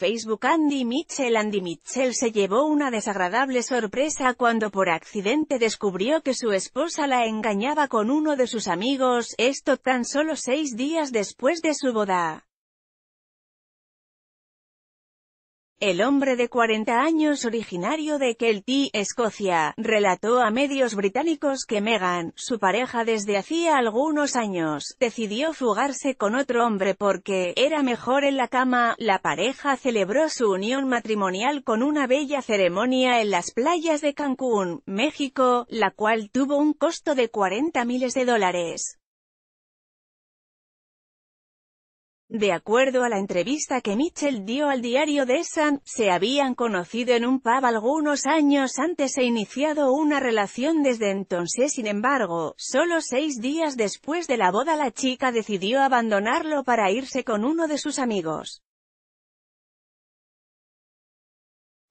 Facebook Andy Mitchell Andy Mitchell se llevó una desagradable sorpresa cuando por accidente descubrió que su esposa la engañaba con uno de sus amigos, esto tan solo seis días después de su boda. El hombre de 40 años originario de Kelty, Escocia, relató a medios británicos que Meghan, su pareja desde hacía algunos años, decidió fugarse con otro hombre porque era mejor en la cama. La pareja celebró su unión matrimonial con una bella ceremonia en las playas de Cancún, México, la cual tuvo un costo de 40 miles de dólares. De acuerdo a la entrevista que Mitchell dio al diario The Sun, se habían conocido en un pub algunos años antes e iniciado una relación desde entonces sin embargo, solo seis días después de la boda la chica decidió abandonarlo para irse con uno de sus amigos.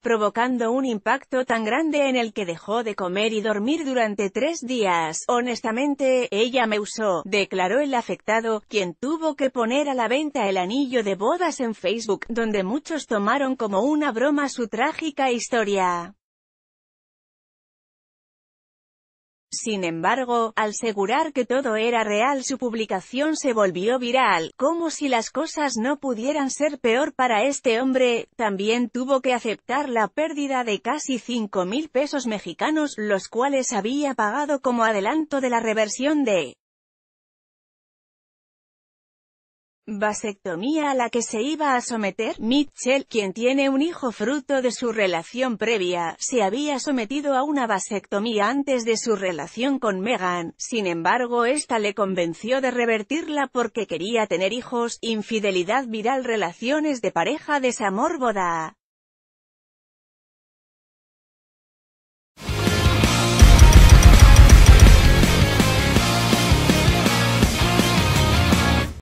provocando un impacto tan grande en el que dejó de comer y dormir durante tres días. Honestamente, ella me usó, declaró el afectado, quien tuvo que poner a la venta el anillo de bodas en Facebook, donde muchos tomaron como una broma su trágica historia. Sin embargo, al asegurar que todo era real su publicación se volvió viral, como si las cosas no pudieran ser peor para este hombre, también tuvo que aceptar la pérdida de casi 5 mil pesos mexicanos, los cuales había pagado como adelanto de la reversión de vasectomía a la que se iba a someter, Mitchell, quien tiene un hijo fruto de su relación previa, se había sometido a una vasectomía antes de su relación con Meghan, sin embargo esta le convenció de revertirla porque quería tener hijos, infidelidad viral relaciones de pareja desamor boda.